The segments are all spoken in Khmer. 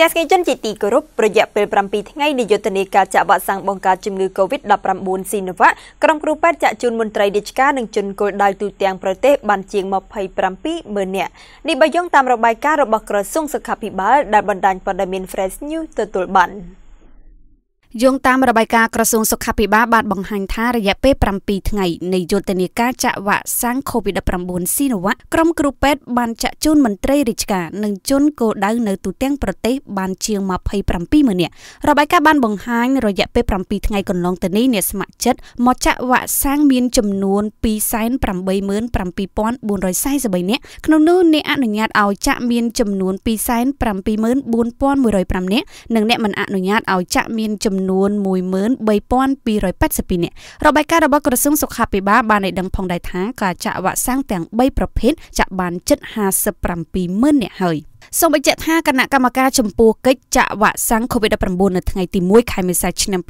ទស្សនិកជនជាទីគោរពរយៈពេល7ថ្ងៃនៃយុទ្ធនាការចាក់វ៉ាក់សាំងបង្ការជំងឺ Covid-19 ស៊ីណូវ៉ាក្រុមគ្រូពេទ្យចាក់ជូនមន្ត្រីរាជការនិងជនគោលដៅទូទាំងប្រទេសបានជាង27ម៉ឺននាក់នេះបើយោងតាមរបាយការណ៍របស់ក្រសួងសុខាភិបាលដែលបណ្ដាញព័ត៌មាន Fresh News ទទួលបាន។យោងតាមរបាយការណ៍ក្រសួងសុខាភិបាលបានបង្ហាញថារយៈពេល7ថ្ងៃនៃយុទ្ធនាការចាក់វ៉ាក់សាំង COVID-19 Sinovac ក្រុមគ្រូពេទ្យបានចាក់ជូនមន្ត្រីរាជការនិងជនគោលដៅនៅទូទាំងប្រទេសបានជាង27ម៉ឺននាក់របាយការណ៍បានបង្ហាញរយៈពេល7ថ្ងៃកន្លងទៅនេះអ្នកស្ម័គ្រចិត្តមកចាក់វ៉ាក់សាំងមានចំនួន287,443នាក់ក្នុងនោះអ្នកអនុញ្ញាតឲ្យចាក់មានចំនួន274,105នាក់និងអ្នកមិនអនុញ្ញាតឲ្យចាក់មានចំនួននួន13282នាក់របាយការណ៍របស់ក្រសួងសុខាភិបាលបានឲ្យដឹងផងដែរថាការចាក់វ៉ាក់សាំងទាំង3ប្រភេទចាក់បានជិត57ម៉ឺននាក់ហើយ។សូមបញ្ជាក់ថាគណៈកម្មការចំពោះកិច្ចចាក់វ៉ាក់សាំង COVID-19 នៅថ្ងៃទី1ខែមេសាឆ្នាំ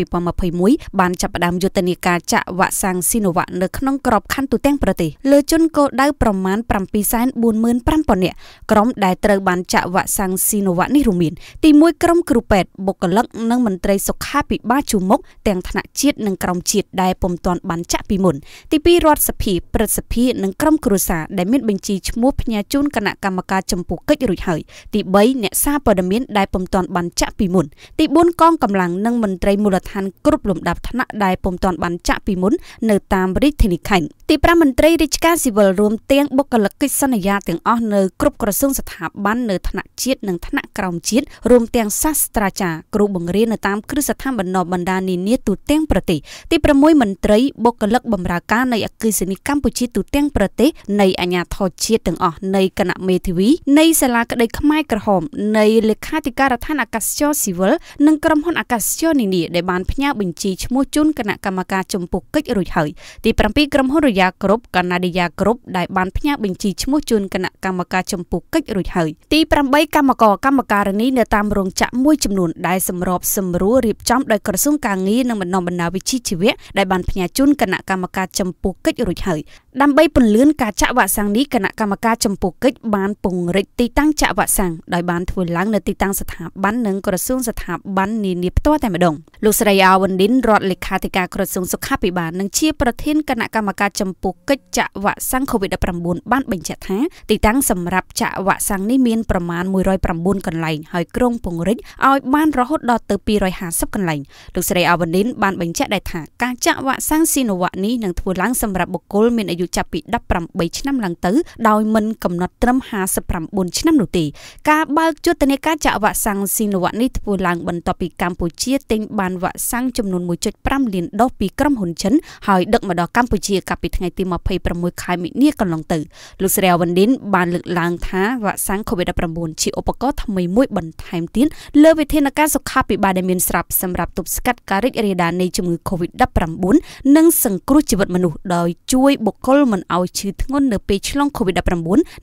2021បានចាប់ផ្ដើមយុទ្ធនាការចាក់វ៉ាក់សាំង Sinovac នៅក្នុងក្របខ័ណ្ឌទូទាំងប្រទេសលើជនគោលដៅប្រមាណ745,000នាក់ក្រុមដែលត្រូវបានចាក់វ៉ាក់សាំង Sinovac នេះរួមមានទី1ក្រុមគ្រូពេទ្យបុគ្គលិកនិងមន្ត្រីសុខាភិបាលជួរមុខទាំងថ្នាក់ជាតិនិងក្រមជាតិដែលពុំទាន់បានចាក់ពីមុនទី2រដ្ឋសភាព្រឹទ្ធសភានិងក្រុមគ្រួសារដែលមានបញ្ជីឈ្មោះផ្ញើជូនគណៈកម្មការចំពោះកិច្ចរួចហើយទី3អ្នកសារព័ត៌មានដែលពុំទាន់បានចាក់ពីមុនទី4កងកម្លាំងនិងមន្ត្រីមូលដ្ឋានគ្រប់លំដាប់ថ្នាក់ដែលពុំទាន់បានចាក់ពីមុន នៅតាមរាជធានីខេត្តទី5មន្ត្រីរាជការស៊ីវិលរួមទាំងបុគ្គលិកកិច្ចសន្យាទាំងអស់នៅគ្រប់ក្រសួងស្ថាប័ននៅថ្នាក់ជាតិនិងថ្នាក់ក្រោមជាតិរួមទាំងសាស្ត្រាចារ្យគ្រូបង្រៀននៅតាមគ្រឹះស្ថានបណ្ដុះបណ្ដាលនានាទូទាំងប្រទេសទី6មន្ត្រីបុគ្គលិកបម្រើការនៃអគ្គិសនីកម្ពុជាទូទាំងប្រទេស នៃអាជ្ញាធរជាតិទាំងអស់នៃគណៈមេធាវី នៃសាលាក្តីខ្មែរក្រហម នៃលេខាធិការដ្ឋានអាកាសចរស៊ីវិលនិងក្រុមហ៊ុនអាកាសចរនានាដែលបានផ្ញើបញ្ជីឈ្មោះជូនគណៈកម្មការចំពោះកិច្ចរួចហើយទី7ក្រុមហ៊ុនរយ៉ាគ្រុបកាណាឌីយ៉ាគ្រុបដែលបានផ្ញើបញ្ជីឈ្មោះជូនគណៈកម្មការចំពោះកិច្ចរួចហើយទី8កម្មករកម្មការនីនៅតាមរោងចក្រមួយចំនួនដែលសម្របសម្រួលរៀបចំដោយក្រសួងការងារនិងបណ្ដុំបណ្ដាវិជ្ជាជីវៈដែលបានផ្ញើជូនគណៈកម្មការចំពោះកិច្ចរួចហើយដើម្បីពន្លឿនការចាក់វ៉ាក់សាំងនេះគណៈកម្មការចម្ពោះកិច្ចបានពង្រិចទីតាំងចាក់វ៉ាក់សាំងដោយបានធ្វើឡើងនៅទីតាំងស្ថាប័ននិងក្រសួងស្ថាប័ននានាផ្ទាល់តែម្ដងលោកស្រីអាវ៉ាន់ឌិនរដ្ឋលេខាធិការក្រសួងសុខាភិបាលនិងជាប្រធានគណៈកម្មការចម្ពោះកិច្ចចាក់វ៉ាក់សាំង COVID-19 បានបញ្ជាក់ថាទីតាំងសម្រាប់ចាក់វ៉ាក់សាំងនេះមានប្រមាណ109កន្លែងហើយក្រុងពង្រិចឲ្យបានរហូតដល់ទៅ250កន្លែងលោកស្រីអាវ៉ាន់ឌិនបានបញ្ជាក់ដែរថាការចាក់វ៉ាក់សាំង Sinovac នេះនឹងធ្វើឡើងសម្រាប់បុគ្គលមានអាយុយុចាប់ពី18ឆ្នាំឡើងទៅដោយមិន កំណត់ត្រឹម59ឆ្នាំនោះទេការបើកយុទ្ធនាការចាក់វ៉ាក់សាំងស៊ីណូវ៉ាក់នេះធ្វើឡើងបន្ទាប់ពីកម្ពុជាទិញបានវ៉ាក់សាំងចំនួន1.5លានដូសពីក្រុមហ៊ុនចិនហើយដឹកមកដល់កម្ពុជាកាលពីថ្ងៃទី26ខែមិនិលកន្លងទៅលោកស្រីវ៉ាន់ឌិនបានលើកឡើងថាវ៉ាក់សាំង COVID-19 ជាឧបករណ៍ថ្មីមួយបន្ថែមទៀតលើវិធានការសុខាភិបាលដែលមានស្រាប់សម្រាប់ទប់ស្កាត់ការរីករាលដាលនៃជំងឺ COVID-19 និងសង្គ្រោះជីវិតមនុស្សដោយជួយបុគ្គលលមិនឲ្យឈឺធ្ងន់នៅពេលឆ្លង COVID-19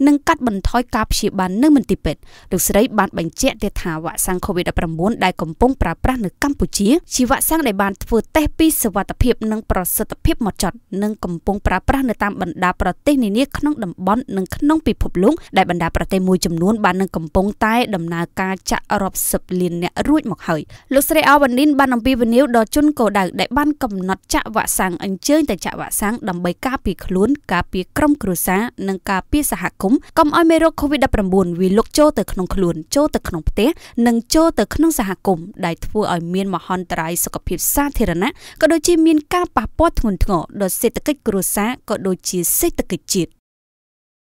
និងកាត់បន្ថយការព្យាបាលនៅមន្ទីរពេទ្យលោកស្រីបានបញ្ជាក់ទៀតថាវ៉ាក់សាំង COVID-19 ដែលកំពុងប្រើប្រាស់នៅកម្ពុជាជាវ៉ាក់សាំងដែលបានធ្វើតេស្តពីសុវត្ថិភាពនិងប្រសិទ្ធភាពមកចត់និងកំពុងប្រើប្រាស់នៅតាមបណ្ដាប្រទេសនានាក្នុងតំបន់និងក្នុងពិភពលោកដែលបណ្ដាប្រទេសមួយចំនួន បាននឹងកំពុងតែដំណើរការចាក់រាប់សិបលានអ្នករួចមកហើយលោកស្រីអាវ៉ានីនបានអំពាវនាវដល់ជនកោដៅដែលបានកំណត់ចាក់វ៉ាក់សាំងអញ្ជើញទៅចាក់វ៉ាក់សាំងដើម្បីការពារខ្លួនខ្លួនការពារក្រុមគ្រួសារនិងការពារសហគមន៍កុំឲ្យមេរោគ COVID-19 វាលុកចូលទៅក្នុងខ្លួន ចូលទៅក្នុងផ្ទះនិងចូលទៅក្នុងសហគមន៍ដែលធ្វើឲ្យមានមហន្តរាយសុខភាពសាធារណៈក៏ដូចជាមានការប៉ះពាល់ធ្ងន់ធ្ងរដល់សេដ្ឋកិច្ចគ្រួសារក៏ដូចជាសេដ្ឋកិច្ចជាតិ